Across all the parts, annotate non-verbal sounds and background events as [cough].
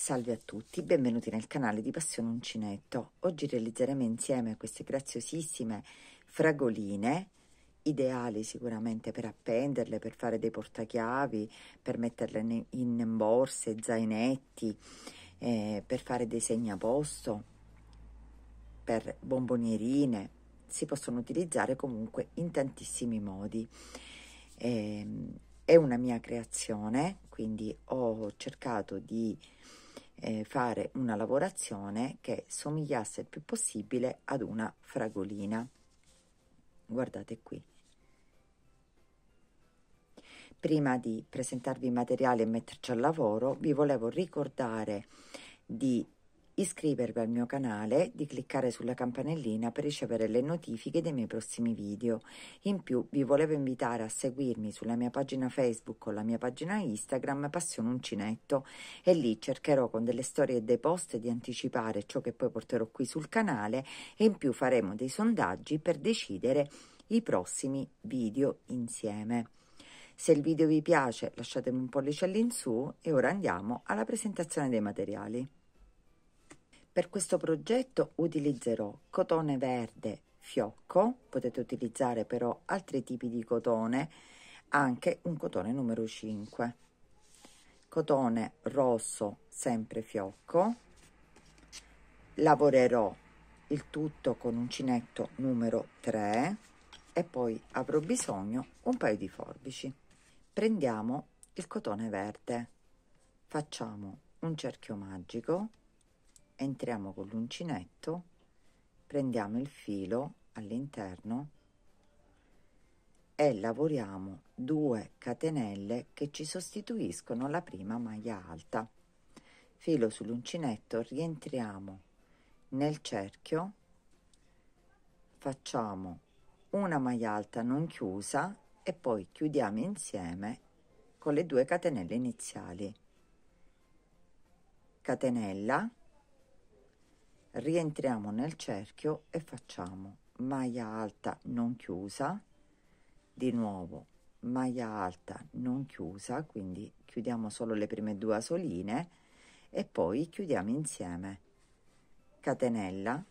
Salve a tutti, benvenuti nel canale di Passione Uncinetto. Oggi realizzeremo insieme queste graziosissime fragoline, ideali sicuramente per appenderle, per fare dei portachiavi, per metterle in borse, zainetti, eh, per fare dei segni a posto, per bombonierine. Si possono utilizzare comunque in tantissimi modi. Eh, è una mia creazione, quindi ho cercato di eh, fare una lavorazione che somigliasse il più possibile ad una fragolina. Guardate qui. Prima di presentarvi i materiali e metterci al lavoro, vi volevo ricordare di iscrivervi al mio canale, di cliccare sulla campanellina per ricevere le notifiche dei miei prossimi video. In più vi volevo invitare a seguirmi sulla mia pagina Facebook o la mia pagina Instagram Passione Uncinetto e lì cercherò con delle storie e dei post di anticipare ciò che poi porterò qui sul canale e in più faremo dei sondaggi per decidere i prossimi video insieme. Se il video vi piace lasciatemi un pollice all'insù e ora andiamo alla presentazione dei materiali. Per questo progetto utilizzerò cotone verde fiocco, potete utilizzare però altri tipi di cotone, anche un cotone numero 5. Cotone rosso sempre fiocco, lavorerò il tutto con uncinetto numero 3 e poi avrò bisogno un paio di forbici. Prendiamo il cotone verde, facciamo un cerchio magico entriamo con l'uncinetto prendiamo il filo all'interno e lavoriamo due catenelle che ci sostituiscono la prima maglia alta filo sull'uncinetto rientriamo nel cerchio facciamo una maglia alta non chiusa e poi chiudiamo insieme con le due catenelle iniziali catenella rientriamo nel cerchio e facciamo maglia alta non chiusa di nuovo maglia alta non chiusa quindi chiudiamo solo le prime due asoline e poi chiudiamo insieme catenella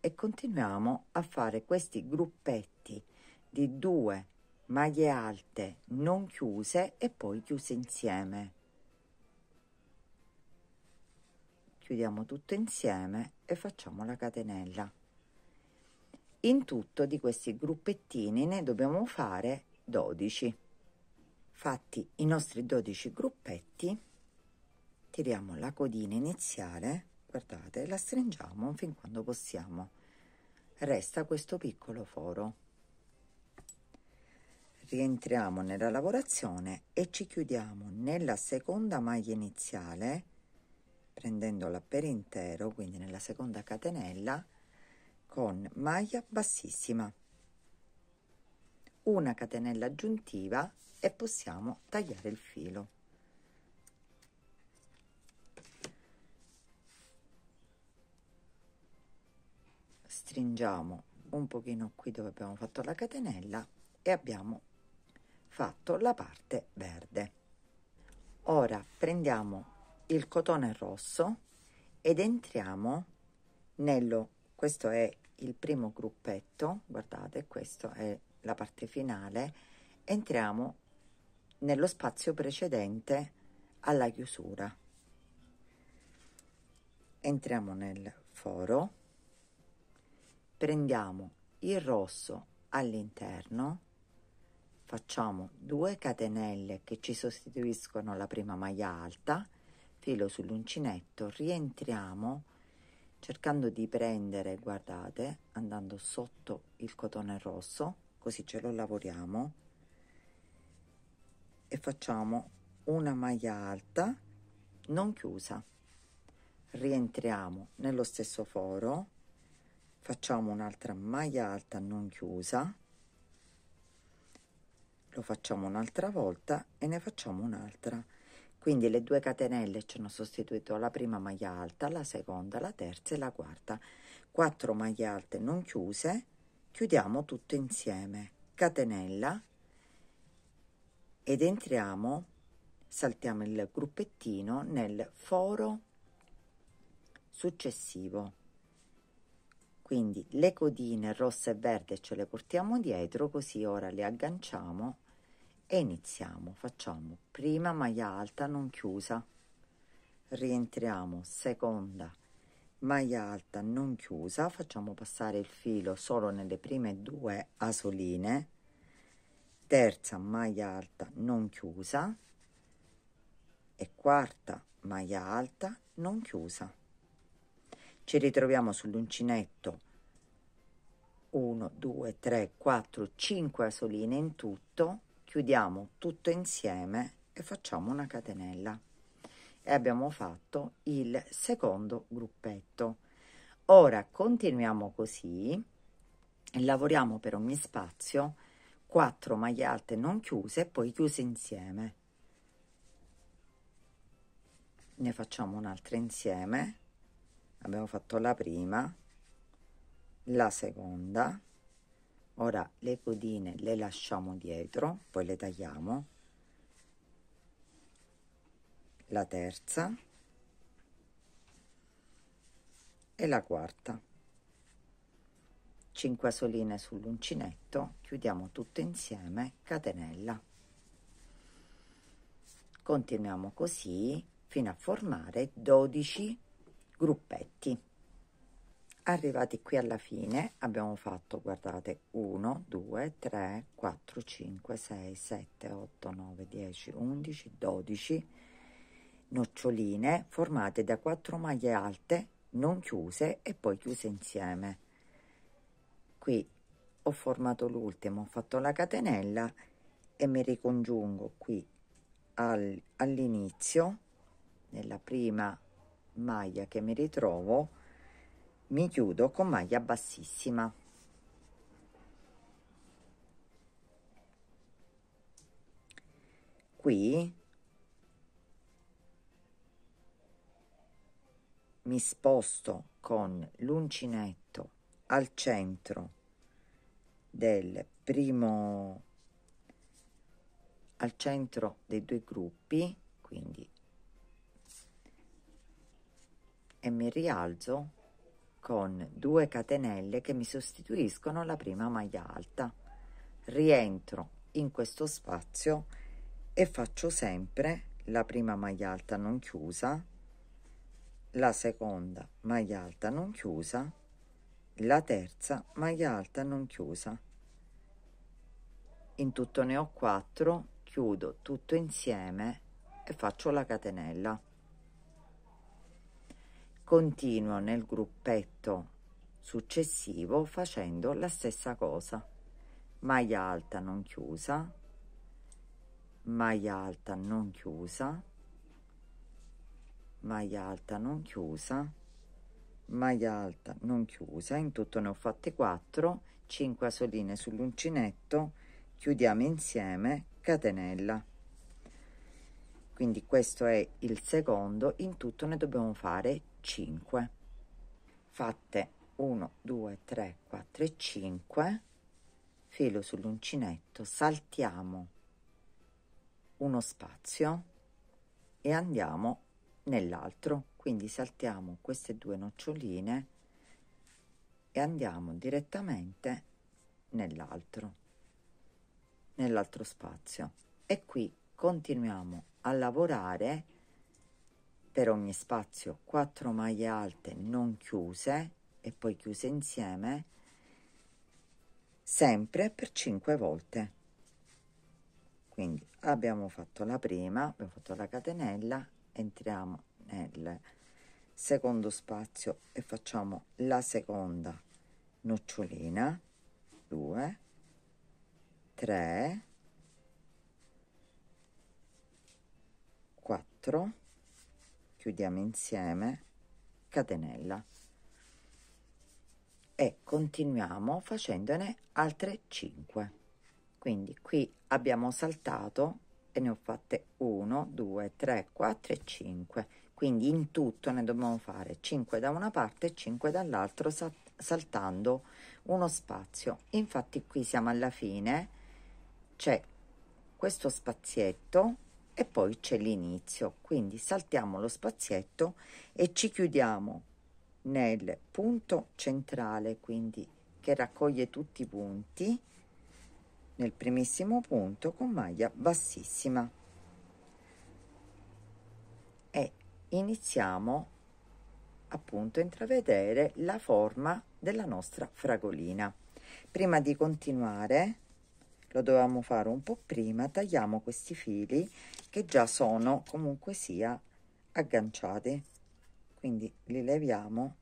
e continuiamo a fare questi gruppetti di due maglie alte non chiuse e poi chiuse insieme chiudiamo tutto insieme e facciamo la catenella in tutto di questi gruppettini ne dobbiamo fare 12 fatti i nostri 12 gruppetti tiriamo la codina iniziale guardate la stringiamo fin quando possiamo resta questo piccolo foro rientriamo nella lavorazione e ci chiudiamo nella seconda maglia iniziale prendendola per intero, quindi nella seconda catenella, con maglia bassissima, una catenella aggiuntiva e possiamo tagliare il filo. Stringiamo un pochino qui dove abbiamo fatto la catenella e abbiamo fatto la parte verde. Ora prendiamo il cotone rosso ed entriamo nello questo è il primo gruppetto guardate questa è la parte finale entriamo nello spazio precedente alla chiusura entriamo nel foro prendiamo il rosso all'interno facciamo due catenelle che ci sostituiscono la prima maglia alta filo sull'uncinetto rientriamo cercando di prendere guardate andando sotto il cotone rosso così ce lo lavoriamo e facciamo una maglia alta non chiusa rientriamo nello stesso foro facciamo un'altra maglia alta non chiusa lo facciamo un'altra volta e ne facciamo un'altra quindi le due catenelle ci hanno sostituito la prima maglia alta, la seconda, la terza e la quarta. 4 maglie alte non chiuse, chiudiamo tutto insieme, catenella ed entriamo, saltiamo il gruppettino nel foro successivo quindi le codine rossa e verde ce le portiamo dietro così ora le agganciamo e iniziamo facciamo prima maglia alta non chiusa rientriamo seconda maglia alta non chiusa facciamo passare il filo solo nelle prime due asoline terza maglia alta non chiusa e quarta maglia alta non chiusa ci ritroviamo sull'uncinetto 1 2 3 4 5 asoline in tutto chiudiamo tutto insieme e facciamo una catenella e abbiamo fatto il secondo gruppetto ora continuiamo così e lavoriamo per ogni spazio 4 maglie alte non chiuse e poi chiuse insieme ne facciamo un'altra insieme abbiamo fatto la prima la seconda ora le codine le lasciamo dietro poi le tagliamo la terza e la quarta 5 soline sull'uncinetto chiudiamo tutto insieme catenella continuiamo così fino a formare 12 gruppetti arrivati qui alla fine abbiamo fatto guardate 1 2 3 4 5 6 7 8 9 10 11 12 noccioline formate da 4 maglie alte non chiuse e poi chiuse insieme qui ho formato l'ultimo ho fatto la catenella e mi ricongiungo qui al, all'inizio nella prima maglia che mi ritrovo mi chiudo con maglia bassissima qui mi sposto con l'uncinetto al centro del primo al centro dei due gruppi quindi e mi rialzo con due catenelle che mi sostituiscono la prima maglia alta rientro in questo spazio e faccio sempre la prima maglia alta non chiusa la seconda maglia alta non chiusa la terza maglia alta non chiusa in tutto ne ho 4 chiudo tutto insieme e faccio la catenella continuo nel gruppetto successivo facendo la stessa cosa maglia alta non chiusa maglia alta non chiusa maglia alta non chiusa maglia alta non chiusa in tutto ne ho fatte 4 5 asoline sull'uncinetto chiudiamo insieme catenella quindi questo è il secondo in tutto ne dobbiamo fare 5 fatte 1 2 3 4 e 5 filo sull'uncinetto saltiamo uno spazio e andiamo nell'altro quindi saltiamo queste due noccioline e andiamo direttamente nell'altro nell'altro spazio e qui continuiamo a lavorare per ogni spazio 4 maglie alte non chiuse e poi chiuse insieme sempre per 5 volte quindi abbiamo fatto la prima abbiamo fatto la catenella entriamo nel secondo spazio e facciamo la seconda nocciolina 2 3 4 chiudiamo insieme catenella e continuiamo facendone altre 5 quindi qui abbiamo saltato e ne ho fatte 1 2 3 4 e 5 quindi in tutto ne dobbiamo fare 5 da una parte e 5 dall'altra saltando uno spazio infatti qui siamo alla fine c'è questo spazietto e poi c'è l'inizio quindi saltiamo lo spazietto e ci chiudiamo nel punto centrale quindi che raccoglie tutti i punti nel primissimo punto con maglia bassissima e iniziamo appunto a intravedere la forma della nostra fragolina prima di continuare lo dovevamo fare un po' prima tagliamo questi fili che già sono comunque sia agganciate quindi li leviamo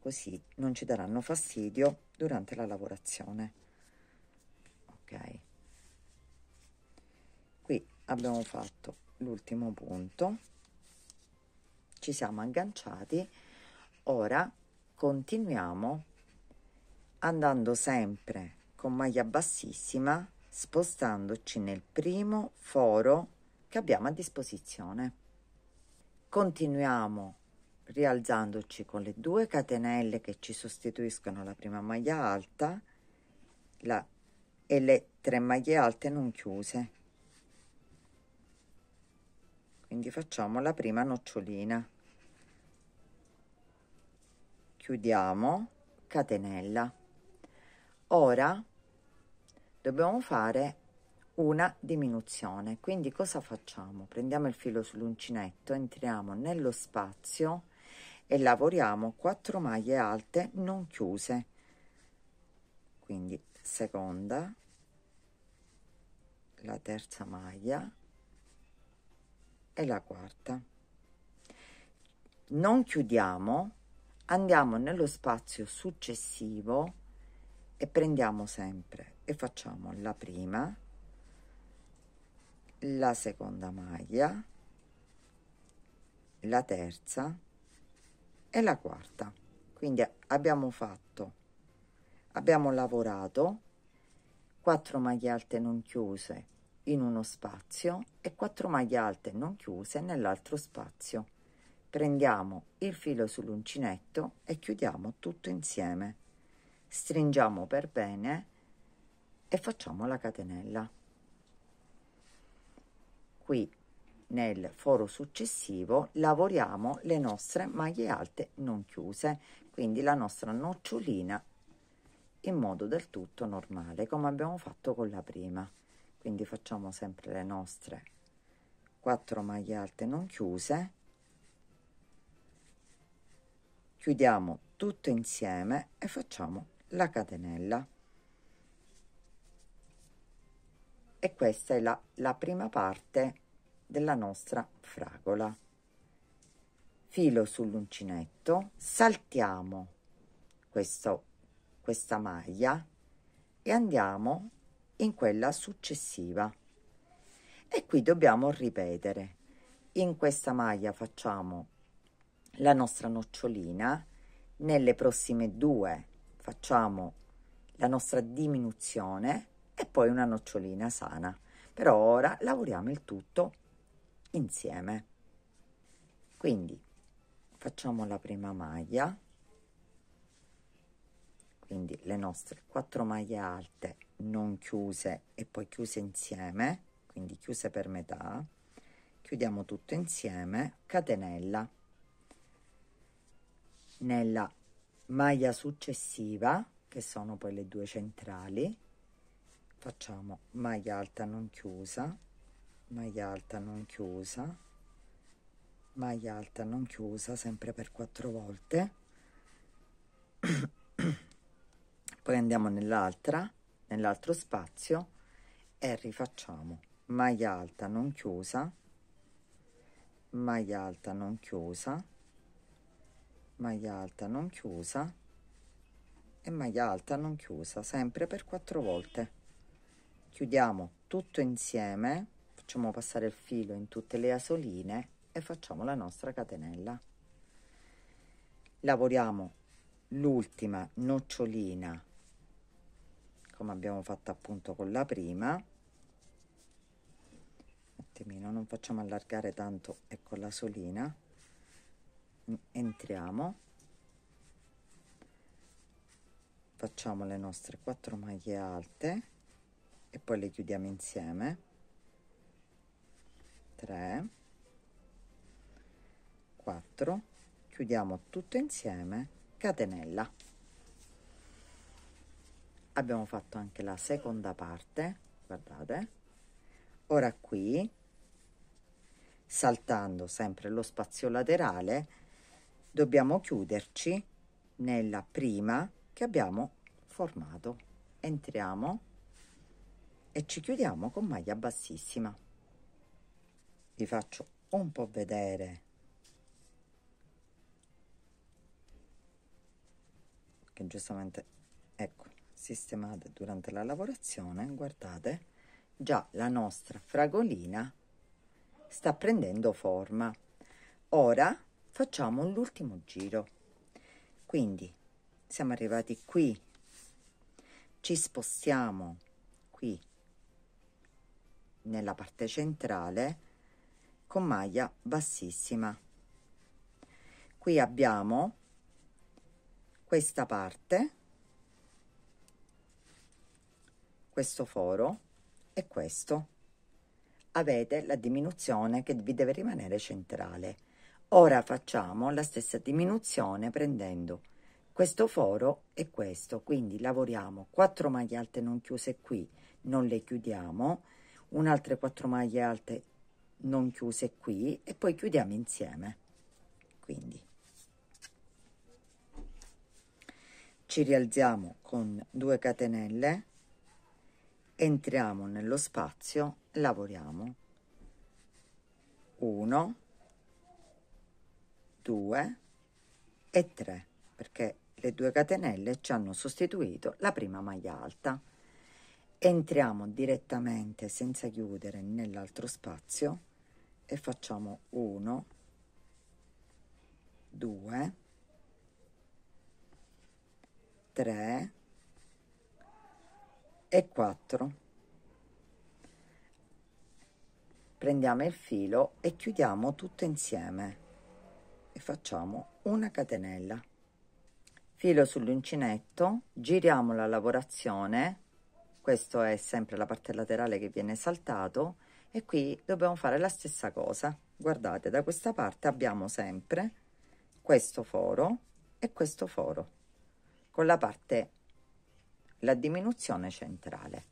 così non ci daranno fastidio durante la lavorazione ok qui abbiamo fatto l'ultimo punto ci siamo agganciati ora continuiamo andando sempre con maglia bassissima spostandoci nel primo foro che abbiamo a disposizione. Continuiamo rialzandoci con le due catenelle che ci sostituiscono la prima maglia alta la, e le tre maglie alte non chiuse quindi facciamo la prima nocciolina chiudiamo catenella ora dobbiamo fare una diminuzione. Quindi cosa facciamo? Prendiamo il filo sull'uncinetto, entriamo nello spazio e lavoriamo 4 maglie alte non chiuse. Quindi seconda, la terza maglia e la quarta. Non chiudiamo, andiamo nello spazio successivo e prendiamo sempre e facciamo la prima la seconda maglia la terza e la quarta quindi abbiamo fatto abbiamo lavorato 4 maglie alte non chiuse in uno spazio e 4 maglie alte non chiuse nell'altro spazio prendiamo il filo sull'uncinetto e chiudiamo tutto insieme stringiamo per bene e facciamo la catenella qui nel foro successivo lavoriamo le nostre maglie alte non chiuse quindi la nostra nocciolina in modo del tutto normale come abbiamo fatto con la prima quindi facciamo sempre le nostre 4 maglie alte non chiuse chiudiamo tutto insieme e facciamo la catenella e questa è la, la prima parte della nostra fragola filo sull'uncinetto saltiamo questo, questa maglia e andiamo in quella successiva e qui dobbiamo ripetere in questa maglia facciamo la nostra nocciolina nelle prossime due facciamo la nostra diminuzione e poi una nocciolina sana. Però ora lavoriamo il tutto insieme. Quindi facciamo la prima maglia, quindi le nostre quattro maglie alte non chiuse e poi chiuse insieme, quindi chiuse per metà, chiudiamo tutto insieme, catenella. Nella maglia successiva, che sono poi le due centrali, facciamo maglia alta non chiusa maglia alta non chiusa maglia alta non chiusa sempre per quattro volte [clears throat] poi andiamo nell'altra nell'altro spazio e rifacciamo maglia alta non chiusa maglia alta non chiusa maglia alta non chiusa e maglia alta non chiusa sempre per quattro volte chiudiamo tutto insieme facciamo passare il filo in tutte le asoline e facciamo la nostra catenella lavoriamo l'ultima nocciolina come abbiamo fatto appunto con la prima un attimino non facciamo allargare tanto ecco la solina entriamo facciamo le nostre 4 maglie alte e poi le chiudiamo insieme 3 4 chiudiamo tutto insieme catenella abbiamo fatto anche la seconda parte guardate ora qui saltando sempre lo spazio laterale dobbiamo chiuderci nella prima che abbiamo formato entriamo e ci chiudiamo con maglia bassissima vi faccio un po vedere che giustamente ecco sistemate durante la lavorazione guardate già la nostra fragolina sta prendendo forma ora facciamo l'ultimo giro quindi siamo arrivati qui ci spostiamo qui nella parte centrale con maglia bassissima qui abbiamo questa parte questo foro e questo avete la diminuzione che vi deve rimanere centrale ora facciamo la stessa diminuzione prendendo questo foro e questo quindi lavoriamo 4 maglie alte non chiuse qui non le chiudiamo un'altra 4 maglie alte non chiuse qui e poi chiudiamo insieme quindi ci rialziamo con 2 catenelle entriamo nello spazio lavoriamo 1 2 e 3 perché le 2 catenelle ci hanno sostituito la prima maglia alta entriamo direttamente senza chiudere nell'altro spazio e facciamo 1 2 3 e 4 prendiamo il filo e chiudiamo tutto insieme e facciamo una catenella filo sull'uncinetto giriamo la lavorazione questo è sempre la parte laterale che viene saltato e qui dobbiamo fare la stessa cosa guardate da questa parte abbiamo sempre questo foro e questo foro con la parte la diminuzione centrale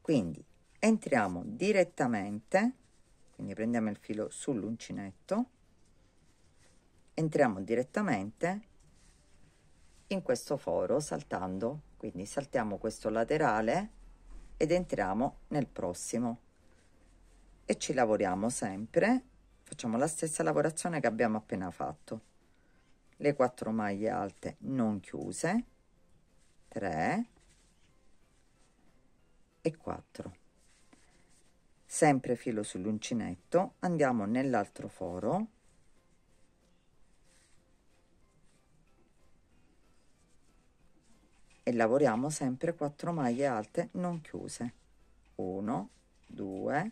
quindi entriamo direttamente quindi prendiamo il filo sull'uncinetto entriamo direttamente in questo foro saltando quindi saltiamo questo laterale ed entriamo nel prossimo e ci lavoriamo sempre facciamo la stessa lavorazione che abbiamo appena fatto le quattro maglie alte non chiuse 3 e 4 sempre filo sull'uncinetto andiamo nell'altro foro e lavoriamo sempre 4 maglie alte non chiuse 1 2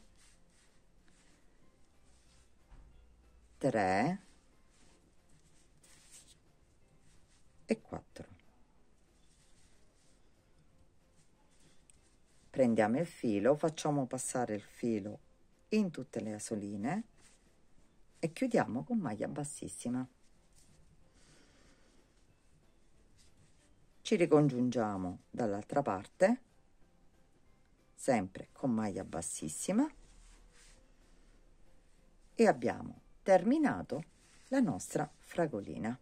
3 e 4 prendiamo il filo facciamo passare il filo in tutte le asoline e chiudiamo con maglia bassissima ci ricongiungiamo dall'altra parte sempre con maglia bassissima e abbiamo terminato la nostra fragolina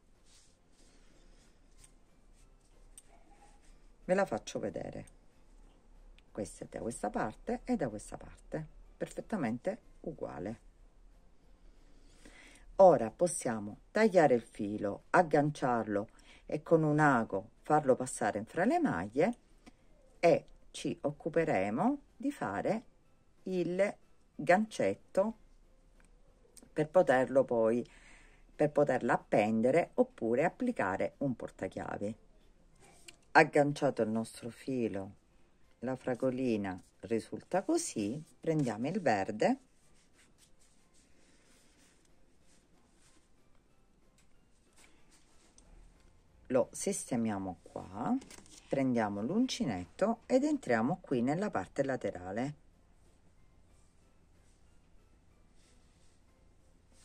ve la faccio vedere questa è da questa parte e da questa parte perfettamente uguale ora possiamo tagliare il filo agganciarlo e con un ago farlo passare fra le maglie e ci occuperemo di fare il gancetto per poterlo poi per poterla appendere oppure applicare un portachiavi agganciato il nostro filo la fragolina risulta così prendiamo il verde sistemiamo qua prendiamo l'uncinetto ed entriamo qui nella parte laterale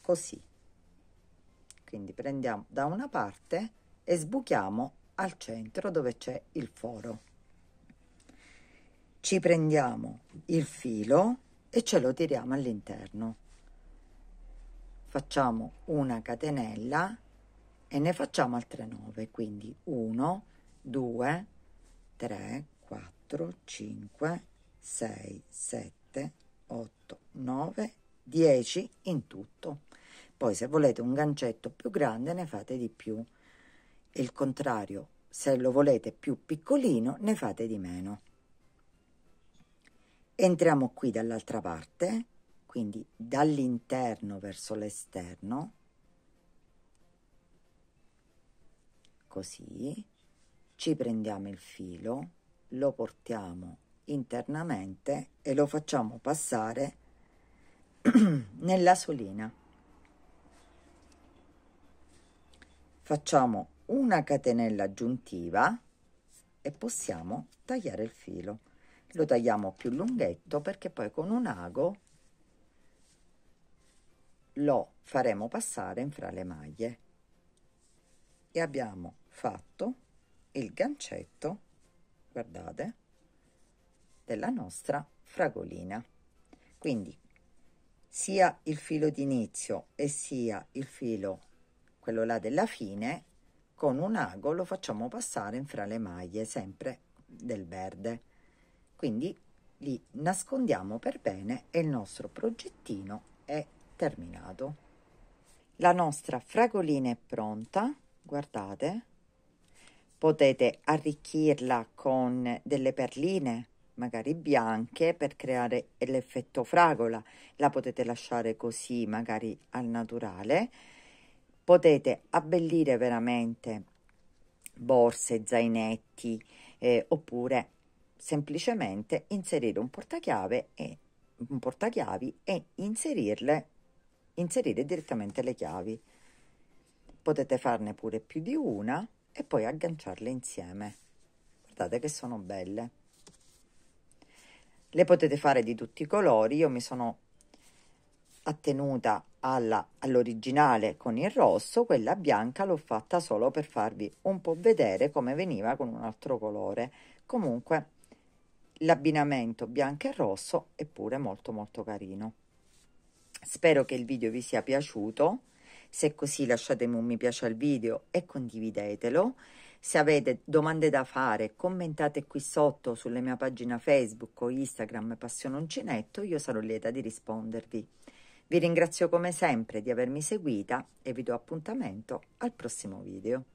così quindi prendiamo da una parte e sbuchiamo al centro dove c'è il foro ci prendiamo il filo e ce lo tiriamo all'interno facciamo una catenella e ne facciamo altre 9 quindi 1 2 3 4 5 6 7 8 9 10 in tutto poi se volete un gancetto più grande ne fate di più il contrario se lo volete più piccolino ne fate di meno entriamo qui dall'altra parte quindi dall'interno verso l'esterno così, ci prendiamo il filo, lo portiamo internamente e lo facciamo passare [clears throat] nella solina. Facciamo una catenella aggiuntiva e possiamo tagliare il filo. Lo tagliamo più lunghetto perché poi con un ago lo faremo passare in fra le maglie e abbiamo fatto il gancetto guardate della nostra fragolina quindi sia il filo d'inizio e sia il filo quello là della fine con un ago lo facciamo passare in fra le maglie sempre del verde quindi li nascondiamo per bene e il nostro progettino è terminato la nostra fragolina è pronta guardate Potete arricchirla con delle perline, magari bianche, per creare l'effetto fragola. La potete lasciare così, magari al naturale. Potete abbellire veramente borse, zainetti, eh, oppure semplicemente inserire un portachiave e un portachiavi e inserirle inserire direttamente le chiavi potete farne pure più di una e poi agganciarle insieme. Guardate che sono belle. Le potete fare di tutti i colori, io mi sono attenuta all'originale all con il rosso, quella bianca l'ho fatta solo per farvi un po' vedere come veniva con un altro colore. Comunque l'abbinamento bianco e rosso è pure molto molto carino. Spero che il video vi sia piaciuto se è così lasciatemi un mi piace al video e condividetelo. Se avete domande da fare commentate qui sotto sulla mia pagina Facebook o Instagram Passiononcinetto, io sarò lieta di rispondervi. Vi ringrazio come sempre di avermi seguita e vi do appuntamento al prossimo video.